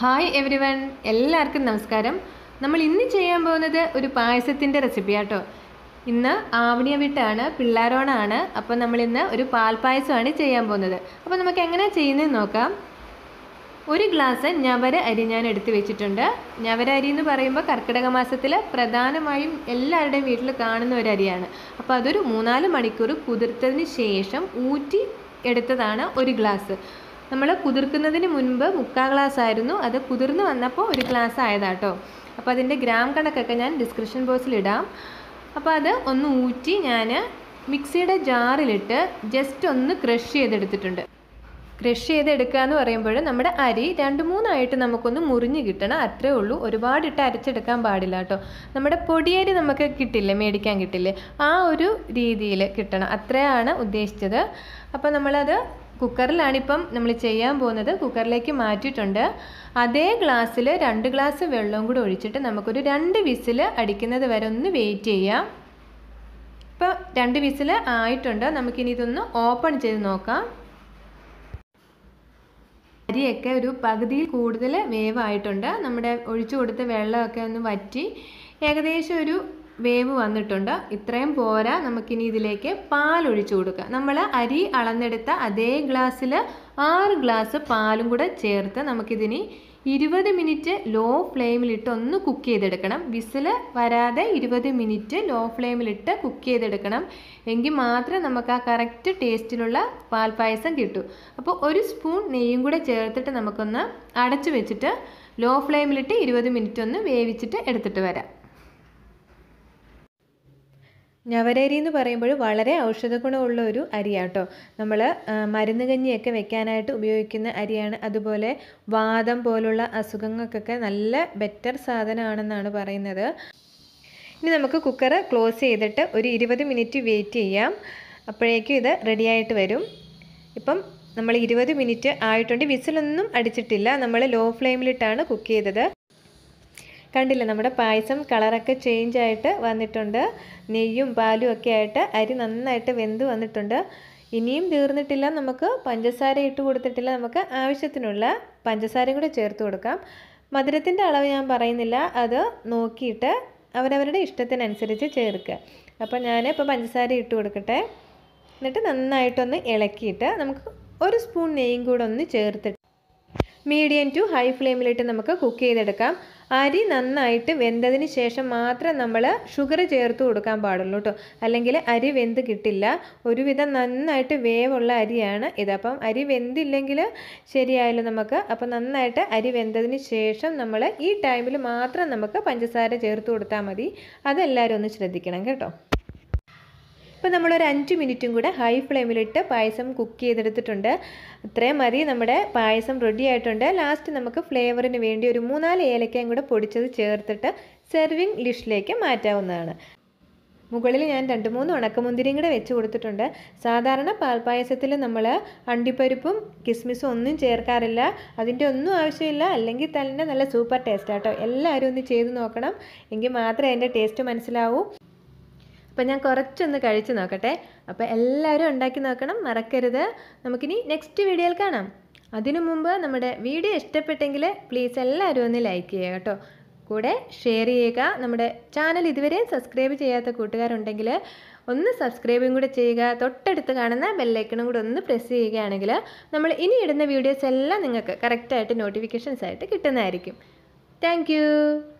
hi every one എല്ലാവർക്കും നമസ്കാരം നമ്മൾ ഇന്ന് ചെയ്യാൻ പോകുന്നത് ഒരു പായസത്തിൻ്റെ റെസിപ്പി ആട്ടോ ഇന്ന് ആവണിയ വിട്ടാണ് പിള്ളാരോണാണ് അപ്പോൾ നമ്മളിന്ന് ഒരു പാൽപ്പായസമാണ് ചെയ്യാൻ പോകുന്നത് അപ്പോൾ നമുക്ക് എങ്ങനെ ചെയ്യുന്നത് നോക്കാം ഒരു ഗ്ലാസ് ഞവര അരി ഞാൻ എടുത്തു വെച്ചിട്ടുണ്ട് ഞവര അരി എന്ന് പറയുമ്പോൾ കർക്കിടക മാസത്തിൽ പ്രധാനമായും എല്ലാവരുടെയും വീട്ടിൽ കാണുന്ന ഒരു അരിയാണ് അപ്പോൾ അതൊരു മൂന്നാല് മണിക്കൂർ കുതിർത്തതിന് ശേഷം ഊറ്റി എടുത്തതാണ് ഒരു ഗ്ലാസ് നമ്മൾ കുതിർക്കുന്നതിന് മുൻപ് മുക്കാൽ ഗ്ലാസ് ആയിരുന്നു അത് കുതിർന്ന് വന്നപ്പോൾ ഒരു ഗ്ലാസ് ആയതാട്ടോ അപ്പോൾ അതിൻ്റെ ഗ്രാം കണക്കൊക്കെ ഞാൻ ഡിസ്ക്രിപ്ഷൻ ബോക്സിൽ ഇടാം അപ്പോൾ അത് ഒന്ന് ഊറ്റി ഞാൻ മിക്സിയുടെ ജാറിലിട്ട് ജസ്റ്റ് ഒന്ന് ക്രഷ് ചെയ്തെടുത്തിട്ടുണ്ട് ക്രഷ് ചെയ്തെടുക്കുക എന്ന് പറയുമ്പോൾ നമ്മുടെ അരി രണ്ട് മൂന്നായിട്ട് നമുക്കൊന്ന് മുറിഞ്ഞ് കിട്ടണം അത്രേ ഉള്ളൂ ഒരുപാടിട്ട് അരച്ചെടുക്കാൻ പാടില്ല കേട്ടോ നമ്മുടെ പൊടിയരി നമുക്ക് കിട്ടില്ലേ മേടിക്കാൻ കിട്ടില്ലേ ആ ഒരു രീതിയിൽ കിട്ടണം അത്രയാണ് ഉദ്ദേശിച്ചത് അപ്പോൾ നമ്മളത് കുക്കറിലാണിപ്പം നമ്മൾ ചെയ്യാൻ പോകുന്നത് കുക്കറിലേക്ക് മാറ്റിയിട്ടുണ്ട് അതേ ഗ്ലാസ്സിൽ രണ്ട് ഗ്ലാസ് വെള്ളവും കൂടി ഒഴിച്ചിട്ട് നമുക്കൊരു രണ്ട് വിസിൽ അടിക്കുന്നത് വരെ ഒന്ന് വെയിറ്റ് ചെയ്യാം ഇപ്പോൾ രണ്ട് വിസിൽ ആയിട്ടുണ്ട് നമുക്കിനി ഇതൊന്ന് ഓപ്പൺ ചെയ്ത് നോക്കാം അരിയൊക്കെ ഒരു പകുതിയിൽ കൂടുതൽ വേവായിട്ടുണ്ട് നമ്മുടെ ഒഴിച്ചു കൊടുത്ത വെള്ളമൊക്കെ ഒന്ന് വറ്റി ഏകദേശം ഒരു വേവ് വന്നിട്ടുണ്ട് ഇത്രയും പോരാ നമുക്കിനി ഇതിലേക്ക് പാൽ ഒഴിച്ചു കൊടുക്കുക നമ്മൾ അരി അളന്നെടുത്ത അതേ ഗ്ലാസ്സിൽ ആറ് ഗ്ലാസ് പാലും കൂടെ ചേർത്ത് നമുക്കിതിനി ഇരുപത് മിനിറ്റ് ലോ ഫ്ലെയിമിലിട്ട് ഒന്ന് കുക്ക് ചെയ്തെടുക്കണം വിസിൽ വരാതെ ഇരുപത് മിനിറ്റ് ലോ ഫ്ലെയിമിലിട്ട് കുക്ക് ചെയ്തെടുക്കണം എങ്കിൽ മാത്രമേ നമുക്ക് ആ കറക്റ്റ് ടേസ്റ്റിലുള്ള പാൽപ്പായസം കിട്ടൂ അപ്പോൾ ഒരു സ്പൂൺ നെയ്യും കൂടെ ചേർത്തിട്ട് നമുക്കൊന്ന് അടച്ചു വെച്ചിട്ട് ലോ ഫ്ലെയിമിലിട്ട് ഇരുപത് മിനിറ്റ് ഒന്ന് വേവിച്ചിട്ട് എടുത്തിട്ട് വരാം ഞവരരി എന്ന് പറയുമ്പോൾ വളരെ ഔഷധഗുണമുള്ള ഒരു അരിയാട്ടോ നമ്മൾ മരുന്ന് കഞ്ഞിയൊക്കെ വെക്കാനായിട്ട് ഉപയോഗിക്കുന്ന അരിയാണ് അതുപോലെ വാദം പോലുള്ള അസുഖങ്ങൾക്കൊക്കെ നല്ല ബെറ്റർ സാധനമാണെന്നാണ് പറയുന്നത് ഇനി നമുക്ക് കുക്കർ ക്ലോസ് ചെയ്തിട്ട് ഒരു ഇരുപത് മിനിറ്റ് വെയിറ്റ് ചെയ്യാം അപ്പോഴേക്കും ഇത് റെഡിയായിട്ട് വരും ഇപ്പം നമ്മൾ ഇരുപത് മിനിറ്റ് ആയിട്ടുണ്ട് വിസിലൊന്നും അടിച്ചിട്ടില്ല നമ്മൾ ലോ ഫ്ലെയിമിലിട്ടാണ് കുക്ക് ചെയ്തത് കണ്ടില്ലേ നമ്മുടെ പായസം കളറൊക്കെ ചേഞ്ച് ആയിട്ട് വന്നിട്ടുണ്ട് നെയ്യും പാലും ഒക്കെ ആയിട്ട് അരി നന്നായിട്ട് വെന്ത് വന്നിട്ടുണ്ട് ഇനിയും തീർന്നിട്ടില്ല നമുക്ക് പഞ്ചസാര ഇട്ട് കൊടുത്തിട്ടില്ല നമുക്ക് ആവശ്യത്തിനുള്ള പഞ്ചസാരയും കൂടെ ചേർത്ത് കൊടുക്കാം മധുരത്തിൻ്റെ അളവ് ഞാൻ പറയുന്നില്ല അത് നോക്കിയിട്ട് അവരവരുടെ ഇഷ്ടത്തിനനുസരിച്ച് ചേർക്കുക അപ്പോൾ ഞാൻ ഇപ്പോൾ പഞ്ചസാര ഇട്ട് കൊടുക്കട്ടെ എന്നിട്ട് നന്നായിട്ടൊന്ന് ഇളക്കിയിട്ട് നമുക്ക് ഒരു സ്പൂൺ നെയ്യും കൂടെ ഒന്ന് ചേർത്തിട്ട് മീഡിയം ടു ഹൈ ഫ്ലെയിമിലിട്ട് നമുക്ക് കുക്ക് ചെയ്തെടുക്കാം അരി നന്നായിട്ട് വെന്തതിന് ശേഷം മാത്രം നമ്മൾ ഷുഗർ ചേർത്ത് കൊടുക്കാൻ പാടുള്ളൂ കേട്ടോ അല്ലെങ്കിൽ അരി വെന്ത് കിട്ടില്ല ഒരുവിധം നന്നായിട്ട് വേവുള്ള അരിയാണ് ഇത് അപ്പം അരി വെന്തില്ലെങ്കിൽ ശരിയായല്ലോ നമുക്ക് അപ്പം നന്നായിട്ട് അരി വെന്തതിന് ശേഷം നമ്മൾ ഈ ടൈമിൽ മാത്രം നമുക്ക് പഞ്ചസാര ചേർത്ത് കൊടുത്താൽ മതി അതെല്ലാവരും ഒന്ന് ശ്രദ്ധിക്കണം കേട്ടോ നമ്മൾ നമ്മളൊരു അഞ്ച് മിനിറ്റും കൂടെ ഹൈ ഫ്ലെയിമിലിട്ട് പായസം കുക്ക് ചെയ്തെടുത്തിട്ടുണ്ട് അത്രയും മതി നമ്മുടെ പായസം റെഡി ആയിട്ടുണ്ട് ലാസ്റ്റ് നമുക്ക് ഫ്ലേവറിന് വേണ്ടി ഒരു മൂന്നാല് ഏലക്കയും കൂടെ പൊടിച്ചത് ചേർത്തിട്ട് സെർവിങ് ഡിഷിലേക്ക് മാറ്റാവുന്നതാണ് മുകളിൽ ഞാൻ രണ്ട് മൂന്ന് ഉണക്കമുന്തിരിയും കൂടെ വെച്ച് കൊടുത്തിട്ടുണ്ട് സാധാരണ പാൽപ്പായസത്തിൽ നമ്മൾ അണ്ടിപ്പരിപ്പും കിസ്മിസും ഒന്നും ചേർക്കാറില്ല അതിൻ്റെ ഒന്നും ആവശ്യമില്ല അല്ലെങ്കിൽ തന്നെ നല്ല സൂപ്പർ ടേസ്റ്റ് ആട്ടോ എല്ലാവരും ഒന്ന് ചെയ്ത് നോക്കണം എങ്കിൽ മാത്രമേ അതിൻ്റെ ടേസ്റ്റ് മനസ്സിലാവൂ അപ്പം ഞാൻ കുറച്ചൊന്ന് കഴിച്ചു നോക്കട്ടെ അപ്പോൾ എല്ലാവരും ഉണ്ടാക്കി നോക്കണം മറക്കരുത് നമുക്കിനി നെക്സ്റ്റ് വീഡിയോയിൽ കാണാം അതിനു മുമ്പ് നമ്മുടെ വീഡിയോ ഇഷ്ടപ്പെട്ടെങ്കിൽ പ്ലീസ് എല്ലാവരും ഒന്ന് ലൈക്ക് ചെയ്യുക കേട്ടോ കൂടെ ഷെയർ ചെയ്യുക നമ്മുടെ ചാനൽ ഇതുവരെ സബ്സ്ക്രൈബ് ചെയ്യാത്ത കൂട്ടുകാരുണ്ടെങ്കിൽ ഒന്ന് സബ്സ്ക്രൈബും കൂടെ ചെയ്യുക തൊട്ടടുത്ത് കാണുന്ന ബെല്ലൈക്കണും കൂടെ ഒന്ന് പ്രസ് ചെയ്യുകയാണെങ്കിൽ നമ്മൾ ഇനി ഇടുന്ന വീഡിയോസ് എല്ലാം നിങ്ങൾക്ക് കറക്റ്റായിട്ട് നോട്ടിഫിക്കേഷൻസ് ആയിട്ട് കിട്ടുന്നതായിരിക്കും താങ്ക്